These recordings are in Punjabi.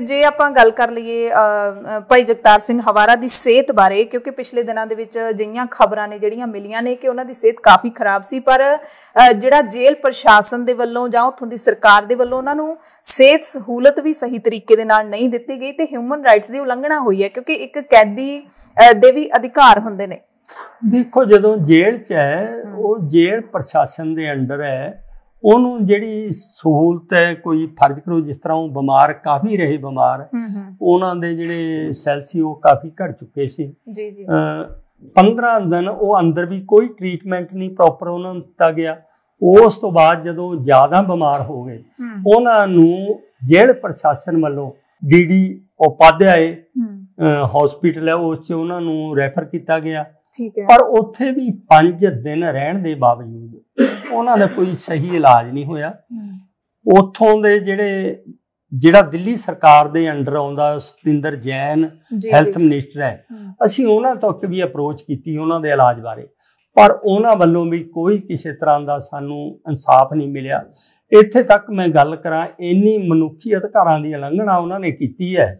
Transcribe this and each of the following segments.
ਤੇ ਜੇ ਆਪਾਂ ਗੱਲ ਕਰ ਲਈਏ ਭਾਈ ਜਗਤਾਰ ਸਿੰਘ ਹਵਾਰਾ ਦੀ ਸਿਹਤ ਬਾਰੇ ਕਿਉਂਕਿ ਪਿਛਲੇ ਦਿਨਾਂ ਦੇ ਵਿੱਚ ਜਈਆਂ ਖਬਰਾਂ ਨੇ ਜਿਹੜੀਆਂ ਮਿਲੀਆਂ ਨੇ ਕਿ ਉਹਨਾਂ ਦੀ ਸਿਹਤ ਕਾਫੀ ਖਰਾਬ ਸੀ ਪਰ ਜਿਹੜਾ ਜੇਲ੍ਹ ਪ੍ਰਸ਼ਾਸਨ ਦੇ ਵੱਲੋਂ ਜਾਂ ਉੱਥੋਂ ਦੀ ਸਰਕਾਰ ਦੇ ਵੱਲੋਂ ਉਹਨਾਂ ਨੂੰ ਸਿਹਤ ਸਹੂਲਤ ਵੀ ਸਹੀ ਤਰੀਕੇ ਦੇ ਨਾਲ ਨਹੀਂ ਦਿੱਤੀ ਗਈ ਤੇ ਹਿਊਮਨ ਰਾਈਟਸ ਦੀ ਉਲੰਘਣਾ ਹੋਈ ਹੈ ਕਿਉਂਕਿ ਇੱਕ ਕੈਦੀ ਦੇ ਵੀ ਅਧਿਕਾਰ ਹੁੰਦੇ ਨੇ ਦੇਖੋ ਜਦੋਂ ਜੇਲ੍ਹ 'ਚ ਹੈ ਉਹ ਜੇਲ੍ਹ ਪ੍ਰਸ਼ਾਸਨ ਦੇ ਅੰਡਰ ਹੈ ਉਹਨੂੰ ਜਿਹੜੀ ਸਹੂਲਤ ਹੈ ਕੋਈ ਫਰਜ਼ ਕਰੋ ਜਿਸ ਤਰ੍ਹਾਂ ਉਹ ਬਿਮਾਰ ਕਾਫੀ ਰਹੇ ਬਿਮਾਰ ਉਹਨਾਂ ਦੇ ਜਿਹੜੇ ਸੈੱਲ ਸੀ ਉਹ ਕਾਫੀ ਘਟ ਚੁੱਕੇ ਸੀ ਜੀ ਜੀ 15 ਦਿਨ ਉਹ ਅੰਦਰ ਵੀ ਕੋਈ ਟ੍ਰੀਟਮੈਂਟ ਨਹੀਂ ਪ੍ਰੋਪਰ ਉਹਨਾਂ ਨੂੰ ਦਿੱਤਾ ਗਿਆ ਉਸ ਤੋਂ ਬਾਅਦ ਜਦੋਂ ਜ਼ਿਆਦਾ ਬਿਮਾਰ ਹੋ ਗਏ ਉਹਨਾਂ ਨੂੰ ਜੇਲ੍ਹ ਪ੍ਰਸ਼ਾਸਨ ਵੱਲੋਂ ਡੀਡੀ ਉਪਾਧਿਆਏ ਹਸਪੀਟਲ ਹੈ ਉਸ 'ਚ ਉਹਨਾਂ ਨੂੰ ਰੈਫਰ ਕੀਤਾ ਗਿਆ ਪਰ ਉੱਥੇ ਵੀ 5 ਦਿਨ ਰਹਿਣ ਦੇ ਬਾਵਜੂਦ ਉਹਨਾਂ ਦਾ ਕੋਈ ਸਹੀ ਇਲਾਜ ਨਹੀਂ ਹੋਇਆ ਉਥੋਂ ਦੇ ਜਿਹੜੇ ਜਿਹੜਾ ਦਿੱਲੀ ਸਰਕਾਰ ਦੇ ਅੰਡਰ ਆਉਂਦਾ ਸਤਿੰਦਰ ਜੈਨ ਹੈਲਥ ਮਿਨਿਸਟਰ ਹੈ ਅਸੀਂ ਉਹਨਾਂ ਤੱਕ ਵੀ ਅਪਰੋਚ ਕੀਤੀ ਉਹਨਾਂ ਦੇ ਇਲਾਜ ਬਾਰੇ ਪਰ ਉਹਨਾਂ ਵੱਲੋਂ ਵੀ ਕੋਈ ਕਿਸੇ ਤਰ੍ਹਾਂ ਦਾ ਸਾਨੂੰ ਇਨਸਾਫ ਨਹੀਂ ਮਿਲਿਆ ਇੱਥੇ ਤੱਕ ਮੈਂ ਗੱਲ ਕਰਾਂ ਇੰਨੀ ਮਨੁੱਖੀ ਅਧਿਕਾਰਾਂ ਦੀ ਉਲੰਘਣਾ ਉਹਨਾਂ ਨੇ ਕੀਤੀ ਹੈ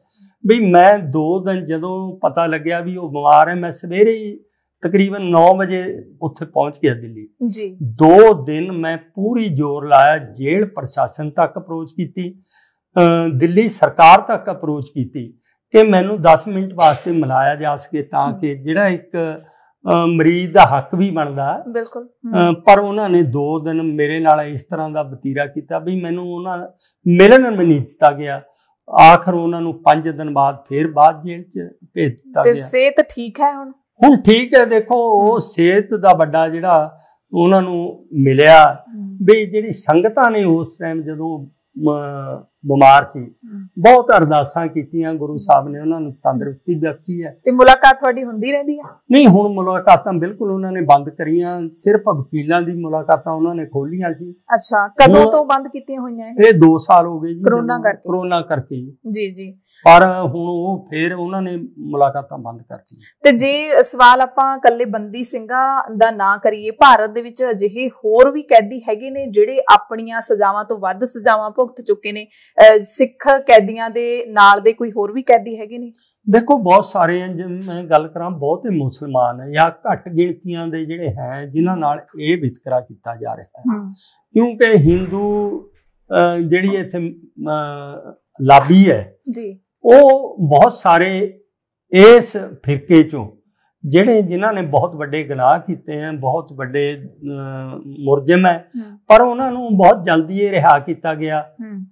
ਵੀ ਮੈਂ 2 ਦਿਨ ਜਦੋਂ ਪਤਾ ਲੱਗਿਆ ਵੀ ਉਹ ਬਿਮਾਰ ਹੈ ਮੈਂ ਸਵੇਰੇ ਹੀ ਤਕਰੀਬਨ 9 ਵਜੇ ਉੱਥੇ ਪਹੁੰਚ ਗਿਆ ਦਿੱਲੀ ਜੀ 2 ਦਿਨ ਮੈਂ ਪੂਰੀ ਜ਼ੋਰ ਲਾਇਆ ਜੇਲ੍ਹ ਪ੍ਰਸ਼ਾਸਨ ਤੱਕ ਅਪਰੋਚ ਕੀਤੀ ਦਿੱਲੀ ਸਰਕਾਰ ਤੱਕ ਅਪਰੋਚ ਕੀਤੀ ਕਿ ਮੈਨੂੰ 10 ਮਿੰਟ ਵਾਸਤੇ ਮਿਲਾਇਆ ਜਾ ਸਕੇ ਤਾਂ ਕਿ ਜਿਹੜਾ ਇੱਕ ਮਰੀਜ਼ ਦਾ ਹੱਕ ਵੀ ਬਣਦਾ ਬਿਲਕੁਲ ਪਰ ਉਹਨਾਂ ਨੇ 2 ਦਿਨ ਮੇਰੇ ਨਾਲ ਇਸ ਤਰ੍ਹਾਂ ਦਾ ਬਤੀਰਾ ਕੀਤਾ ਵੀ ਮੈਨੂੰ ਉਹਨਾਂ ਮਿਲਣ ਨਹੀਂ ਦਿੱਤਾ ਗਿਆ ਆਖਰ ਉਹਨਾਂ ਨੂੰ 5 ਦਿਨ ਬਾਅਦ ਫੇਰ ਬਾਅਦ ਜੇਲ੍ਹ ਚ ਭੇਜ ਦਿੱਤਾ ਗਿਆ ਤੇ ਸਿਹਤ ਠੀਕ ਹੈ ਹੁਣ ਹੁਣ ਠੀਕ ਹੈ ਦੇਖੋ ਉਹ ਸਿਹਤ ਦਾ ਵੱਡਾ ਜਿਹੜਾ ਉਹਨਾਂ ਨੂੰ ਮਿਲਿਆ ਵੀ ਜਿਹੜੀ ਸੰਗਤਾਂ ਨੇ ਉਸ ਟਾਈਮ ਜਦੋਂ ਬਿਮਾਰ ਸੀ ਬਹੁਤ ਅਰਦਾਸਾਂ ਕੀਤੀਆਂ ਗੁਰੂ ਸਾਹਿਬ ਨੇ ਉਹਨਾਂ ਨੂੰ ਤੰਦਰੁਸਤੀ ਬਖਸ਼ੀ ਹੈ ਤੇ ਮੁਲਾਕਾਤ ਤੁਹਾਡੀ ਹੁੰਦੀ ਰਹਿੰਦੀ ਹੈ ਨਹੀਂ ਹੁਣ ਮੁਲਾਕਾਤਾਂ ਬਿਲਕੁਲ ਉਹਨਾਂ ਨੇ ਬੰਦ ਕਰੀਆਂ ਸਿਰਫ ਵਕੀਲਾਂ ਦੀ ਮੁਲਾਕਾਤਾਂ ਉਹਨਾਂ ਨੇ ਖੋਲੀਆਂ ਸੀ ਅੱਛਾ ਕਦੋਂ ਤੋਂ ਬੰਦ ਕੀਤੀਆਂ ਹੋਈਆਂ ਇਹ 2 ਸਾਲ ਹੋ ਗਏ ਜੀ ਕਰੋਨਾ ਕਰਕੇ ਕਰੋਨਾ ਕਰਕੇ ਜੀ ਜੀ ਪਰ ਹੁਣ ਉਹ ਫੇਰ ਉਹਨਾਂ ਨੇ ਮੁਲਾਕਾਤਾਂ ਬੰਦ ਕਰਤੀਆਂ ਤੇ ਜੇ ਸਵਾਲ ਆਪਾਂ ਇਕੱਲੇ ਬੰਦੀ ਸਿੰਘਾਂ ਦਾ ਨਾਂ ਕਰੀਏ ਭਾਰਤ ਦੇ ਵਿੱਚ ਅਜਿਹੇ ਹੋਰ ਵੀ ਕੈਦੀ ਹੈਗੇ ਨੇ ਜਿਹੜੇ ਆਪਣੀਆਂ ਸਜ਼ਾਵਾਂ ਤੋਂ ਵੱਧ ਸਜ਼ਾਵਾਂ ਭੁਗਤ ਚੁੱਕੇ ਨੇ ਸਿੱਖ ਕੈਦੀਆਂ ਦੇ ਨਾਲ ਦੇ ਕੋਈ ਹੋਰ ਵੀ ਕੈਦੀ ਹੈਗੇ ਨੇ ਦੇਖੋ ਬਹੁਤ ਸਾਰੇ ਜੇ ਮੈਂ ਗੱਲ ਕਰਾਂ ਬਹੁਤ ਹੀ ਮੁਸਲਮਾਨ ਹੈ ਜਾਂ ਘੱਟ ਗਿਣਤੀਆਂ ਦੇ ਜਿਹੜੇ ਹੈ ਜਿਨ੍ਹਾਂ ਨਾਲ ਇਹ ਵਿਤਕਰਾ ਕੀਤਾ ਜਾ ਰਿਹਾ ਹੈ ਕਿਉਂਕਿ ਹਿੰਦੂ ਜਿਹੜੀ ਇੱਥੇ ਲਾਬੀ ਹੈ ਜੀ ਉਹ ਬਹੁਤ ਸਾਰੇ ਇਸ ਫਿਰਕੇ ਚੋਂ ਜਿਹੜੇ ਜਿਨ੍ਹਾਂ ਨੇ ਬਹੁਤ ਵੱਡੇ ਗੁਨਾਹ ਕੀਤੇ ਹਨ ਬਹੁਤ ਵੱਡੇ ਮੁਰਜਮ ਹੈ ਪਰ ਉਹਨਾਂ ਨੂੰ ਬਹੁਤ ਜਲਦੀ ਇਹ ਰਿਹਾ ਕੀਤਾ ਗਿਆ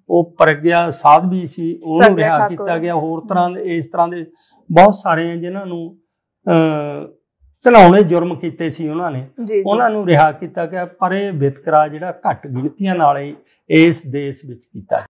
ਉਹ ਪ੍ਰਗਿਆ ਸਾਧਵੀ ਸੀ ਉਹਨੂੰ ਰਿਹਾ ਕੀਤਾ ਗਿਆ ਹੋਰ ਤਰ੍ਹਾਂ ਦੇ ਇਸ ਤਰ੍ਹਾਂ ਦੇ ਬਹੁਤ ਸਾਰੇ ਆ ਜਿਨ੍ਹਾਂ ਨੂੰ ਅ ਧਲਾਉਣੇ ਜੁਰਮ ਕੀਤੇ ਸੀ ਉਹਨਾਂ ਨੇ ਉਹਨਾਂ ਨੂੰ ਰਿਹਾ ਕੀਤਾ ਗਿਆ ਪਰ ਇਹ ਵਿਤਕਰਾ ਜਿਹੜਾ ਘੱਟ ਗਿਣਤੀਆਂ ਨਾਲ ਹੀ ਇਸ ਦੇਸ਼ ਵਿੱਚ ਕੀਤਾ